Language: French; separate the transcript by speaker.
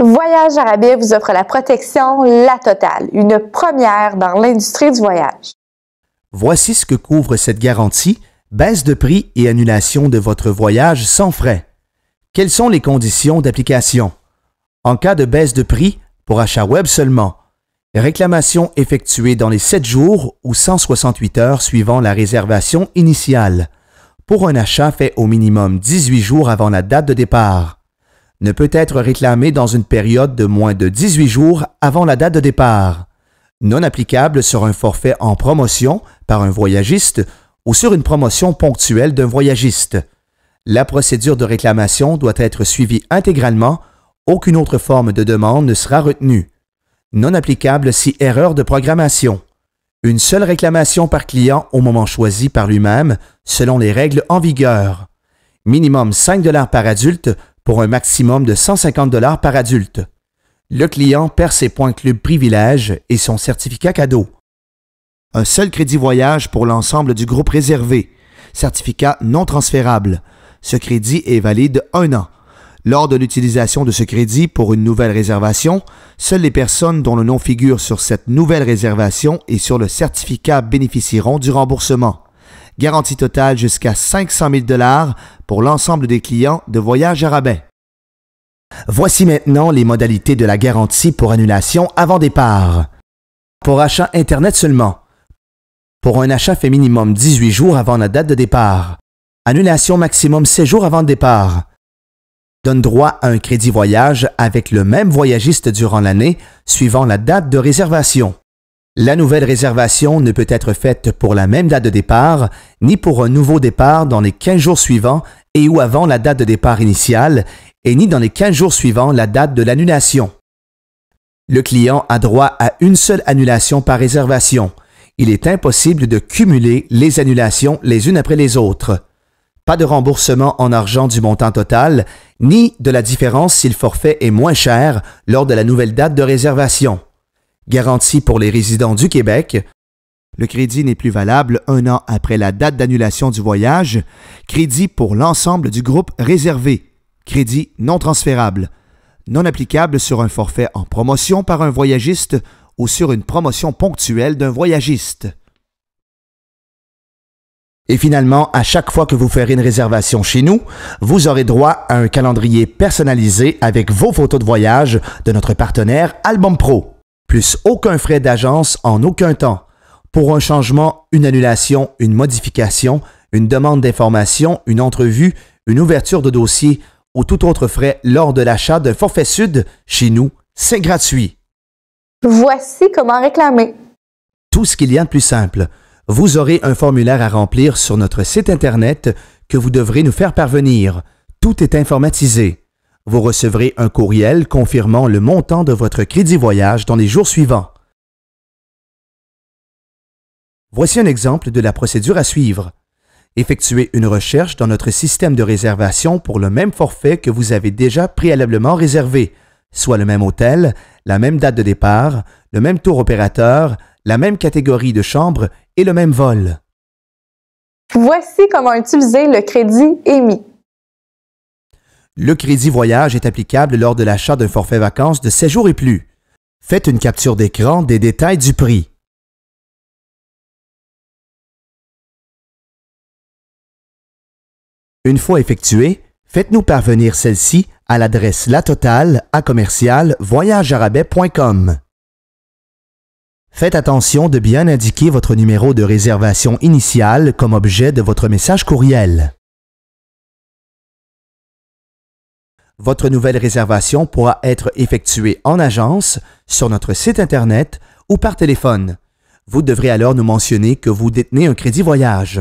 Speaker 1: Voyage Arabie vous offre la protection La Totale, une première dans l'industrie du voyage. Voici ce que couvre cette garantie, baisse de prix et annulation de votre voyage sans frais. Quelles sont les conditions d'application? En cas de baisse de prix, pour achat web seulement. Réclamation effectuée dans les 7 jours ou 168 heures suivant la réservation initiale. Pour un achat fait au minimum 18 jours avant la date de départ ne peut être réclamé dans une période de moins de 18 jours avant la date de départ, non applicable sur un forfait en promotion par un voyagiste ou sur une promotion ponctuelle d'un voyagiste. La procédure de réclamation doit être suivie intégralement, aucune autre forme de demande ne sera retenue. Non applicable si erreur de programmation. Une seule réclamation par client au moment choisi par lui-même, selon les règles en vigueur. Minimum 5 dollars par adulte pour un maximum de 150 dollars par adulte. Le client perd ses points club privilèges et son certificat cadeau. Un seul crédit voyage pour l'ensemble du groupe réservé. Certificat non transférable. Ce crédit est valide un an. Lors de l'utilisation de ce crédit pour une nouvelle réservation, seules les personnes dont le nom figure sur cette nouvelle réservation et sur le certificat bénéficieront du remboursement. Garantie totale jusqu'à 500 000 dollars pour l'ensemble des clients de Voyage à rabais. Voici maintenant les modalités de la garantie pour annulation avant départ. Pour achat Internet seulement. Pour un achat fait minimum 18 jours avant la date de départ. Annulation maximum 6 jours avant le départ. Donne droit à un crédit voyage avec le même voyagiste durant l'année, suivant la date de réservation. La nouvelle réservation ne peut être faite pour la même date de départ, ni pour un nouveau départ dans les 15 jours suivants et ou avant la date de départ initiale, et ni dans les 15 jours suivants la date de l'annulation. Le client a droit à une seule annulation par réservation. Il est impossible de cumuler les annulations les unes après les autres. Pas de remboursement en argent du montant total, ni de la différence si le forfait est moins cher lors de la nouvelle date de réservation. Garantie pour les résidents du Québec. Le crédit n'est plus valable un an après la date d'annulation du voyage. Crédit pour l'ensemble du groupe réservé. Crédit non transférable. Non applicable sur un forfait en promotion par un voyagiste ou sur une promotion ponctuelle d'un voyagiste. Et finalement, à chaque fois que vous ferez une réservation chez nous, vous aurez droit à un calendrier personnalisé avec vos photos de voyage de notre partenaire Album Pro plus aucun frais d'agence en aucun temps. Pour un changement, une annulation, une modification, une demande d'information, une entrevue, une ouverture de dossier ou tout autre frais lors de l'achat d'un forfait Sud, chez nous, c'est gratuit. Voici comment réclamer. Tout ce qu'il y a de plus simple. Vous aurez un formulaire à remplir sur notre site Internet que vous devrez nous faire parvenir. Tout est informatisé. Vous recevrez un courriel confirmant le montant de votre crédit voyage dans les jours suivants. Voici un exemple de la procédure à suivre. Effectuez une recherche dans notre système de réservation pour le même forfait que vous avez déjà préalablement réservé, soit le même hôtel, la même date de départ, le même tour opérateur, la même catégorie de chambre et le même vol. Voici comment utiliser le crédit émis. Le crédit voyage est applicable lors de l'achat d'un forfait vacances de 7 jours et plus. Faites une capture d'écran des détails du prix. Une fois effectuée, faites-nous parvenir celle-ci à l'adresse latotale à commercial voyagearabais.com. Faites attention de bien indiquer votre numéro de réservation initiale comme objet de votre message courriel. Votre nouvelle réservation pourra être effectuée en agence, sur notre site Internet ou par téléphone. Vous devrez alors nous mentionner que vous détenez un crédit voyage.